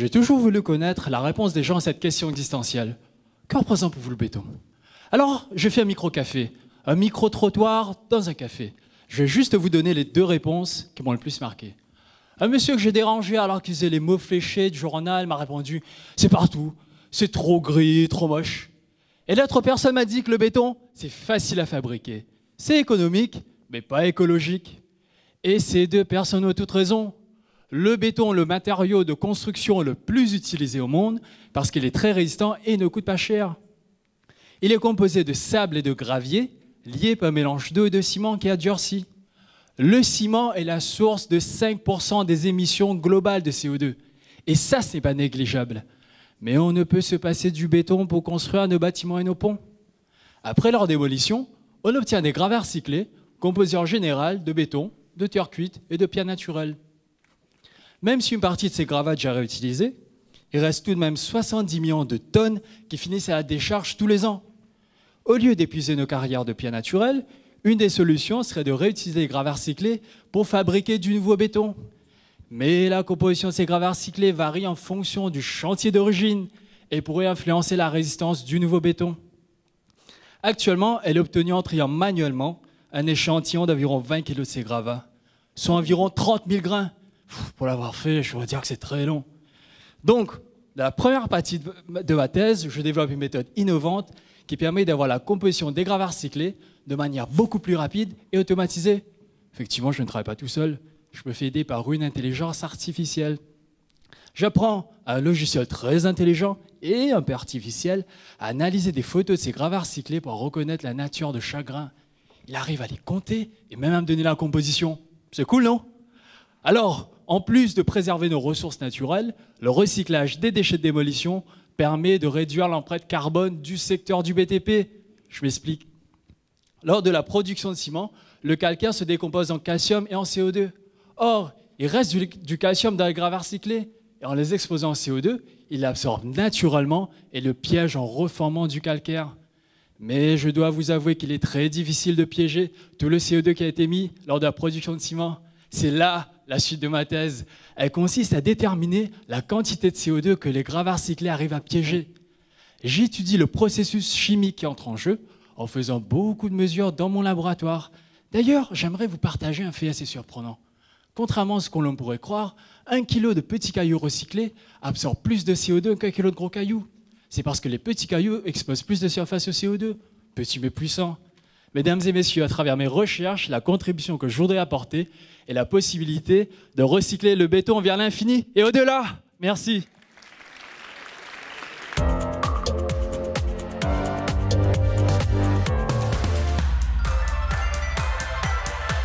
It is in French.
J'ai toujours voulu connaître la réponse des gens à cette question existentielle. Que représente pour vous le béton Alors, j'ai fait un micro-café, un micro-trottoir dans un café. Je vais juste vous donner les deux réponses qui m'ont le plus marqué. Un monsieur que j'ai dérangé alors qu'il faisait les mots fléchés du journal m'a répondu C'est partout, c'est trop gris, trop moche. Et l'autre personne m'a dit que le béton, c'est facile à fabriquer. C'est économique, mais pas écologique. Et ces deux personnes ont toutes raison le béton, est le matériau de construction le plus utilisé au monde, parce qu'il est très résistant et ne coûte pas cher. Il est composé de sable et de gravier, liés par un mélange d'eau et de ciment qui a durci. Le ciment est la source de 5% des émissions globales de CO2. Et ça, ce n'est pas négligeable. Mais on ne peut se passer du béton pour construire nos bâtiments et nos ponts. Après leur démolition, on obtient des gravats recyclés, composés en général de béton, de terre cuite et de pierres naturelles. Même si une partie de ces gravats déjà réutilisée, il reste tout de même 70 millions de tonnes qui finissent à la décharge tous les ans. Au lieu d'épuiser nos carrières de pierre naturelles, une des solutions serait de réutiliser les gravats recyclés pour fabriquer du nouveau béton. Mais la composition de ces gravats recyclés varie en fonction du chantier d'origine et pourrait influencer la résistance du nouveau béton. Actuellement, elle est obtenue en triant manuellement un échantillon d'environ 20 kg de ces gravats, soit environ 30 000 grains pour l'avoir fait, je dois dire que c'est très long. Donc, dans la première partie de ma thèse, je développe une méthode innovante qui permet d'avoir la composition des gravats recyclés de manière beaucoup plus rapide et automatisée. Effectivement, je ne travaille pas tout seul, je me fais aider par une intelligence artificielle. J'apprends un logiciel très intelligent et un peu artificiel à analyser des photos de ces gravats recyclés pour reconnaître la nature de chaque grain. Il arrive à les compter et même à me donner la composition. C'est cool, non Alors, en plus de préserver nos ressources naturelles, le recyclage des déchets de démolition permet de réduire l'empreinte carbone du secteur du BTP. Je m'explique. Lors de la production de ciment, le calcaire se décompose en calcium et en CO2. Or, il reste du, calcium dans les gravats recyclés. Et en les exposant au CO2, il l'absorbe naturellement et le piège en reformant du calcaire. Mais je dois vous avouer qu'il est très difficile de piéger tout le CO2 qui a été mis lors de la production de ciment. C'est là la suite de ma thèse, elle consiste à déterminer la quantité de CO2 que les gravats recyclés arrivent à piéger. J'étudie le processus chimique qui entre en jeu en faisant beaucoup de mesures dans mon laboratoire. D'ailleurs, j'aimerais vous partager un fait assez surprenant. Contrairement à ce qu'on pourrait croire, un kilo de petits cailloux recyclés absorbe plus de CO2 qu'un kilo de gros cailloux. C'est parce que les petits cailloux exposent plus de surface au CO2, petits mais puissant. Mesdames et messieurs, à travers mes recherches, la contribution que je voudrais apporter est la possibilité de recycler le béton vers l'infini et au-delà. Merci.